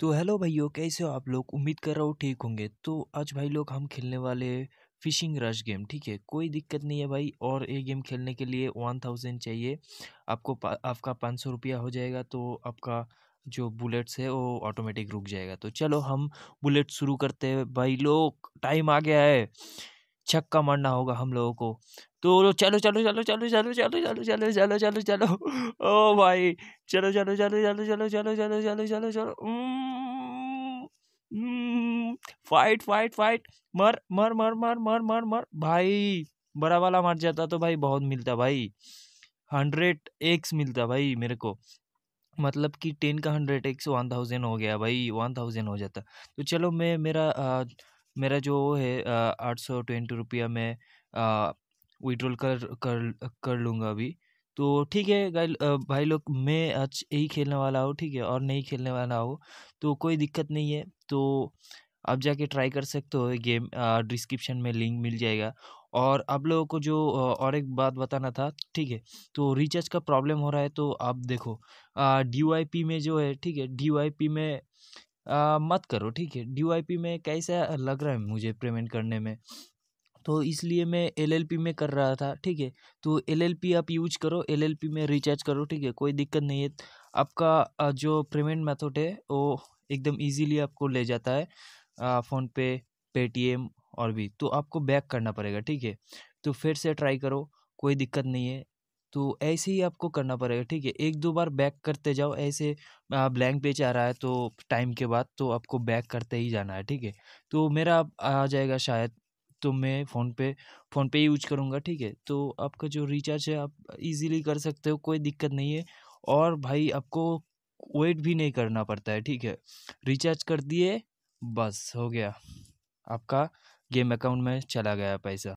तो हेलो भाइयों कैसे हो आप लोग उम्मीद कर रहा हूँ ठीक होंगे तो आज भाई लोग हम खेलने वाले फिशिंग रश गेम ठीक है कोई दिक्कत नहीं है भाई और ये गेम खेलने के लिए वन थाउजेंड चाहिए आपको पा, आपका पाँच सौ रुपया हो जाएगा तो आपका जो बुलेट्स है वो ऑटोमेटिक रुक जाएगा तो चलो हम बुलेट शुरू करते हैं भाई लोग टाइम आ गया है छक्का मारना होगा हम लोगों को तो चलो चलो चलो चलो चलो चलो चलो चलो चलो चलो चलो ओ भाई चलो चलो चलो चलो चलो चलो चलो चलो चलो चलो फाइट फाइट फाइट मर मर मर मर मर मर मर भाई बड़ा वाला मर जाता तो भाई बहुत मिलता भाई हंड्रेड एक्स मिलता भाई मेरे को मतलब कि टेन का हंड्रेड एक्स वन थाउजेंड हो गया भाई वन थाउजेंड हो जाता तो चलो मैं मेरा मेरा जो वो है सौ ट्वेंटी रुपया मैं विड्रॉल कर कर कर लूँगा अभी। तो ठीक है गाइल भाई लोग मैं आज यही खेलने वाला हूँ, ठीक है? और नहीं खेलने वाला हूँ, तो कोई दिक्कत नहीं है। तो आप जाके ट्राई कर सकते हो गेम डिस्क्रिप्शन में लिंक मिल जाएगा। और आप लोगों को जो और एक बात बताना था, ठीक है? तो रिचार्ज का प्रॉब्लम हो रहा है तो आप देखो डी में जो है, ठीक है? डी में आ, मत करो ठीक है डी पी में कैसा लग रहा है मुझे पेमेंट करने में तो इसलिए मैं एल एल पी में कर रहा था ठीक है तो एल एल पी आप यूज करो एल एल पी में रिचार्ज करो ठीक है कोई दिक्कत नहीं है आपका जो पेमेंट मेथड है वो एकदम इजीली आपको ले जाता है फ़ोन पे पेटीएम और भी तो आपको बैक करना पड़ेगा ठीक है तो फिर से ट्राई करो कोई दिक्कत नहीं है तो ऐसे ही आपको करना पड़ेगा ठीक है एक दो बार बैक करते जाओ ऐसे ब्लैंक पेज आ रहा है तो टाइम के बाद तो आपको बैक करते ही जाना है ठीक है तो मेरा आ जाएगा शायद तो मैं फ़ोन पे फ़ोन पे यूज करूँगा ठीक है तो आपका जो रिचार्ज है आप इजीली कर सकते हो कोई दिक्कत नहीं है और भाई आपको वेट भी नहीं करना पड़ता है ठीक है रिचार्ज कर दिए बस हो गया आपका गेम अकाउंट में चला गया पैसा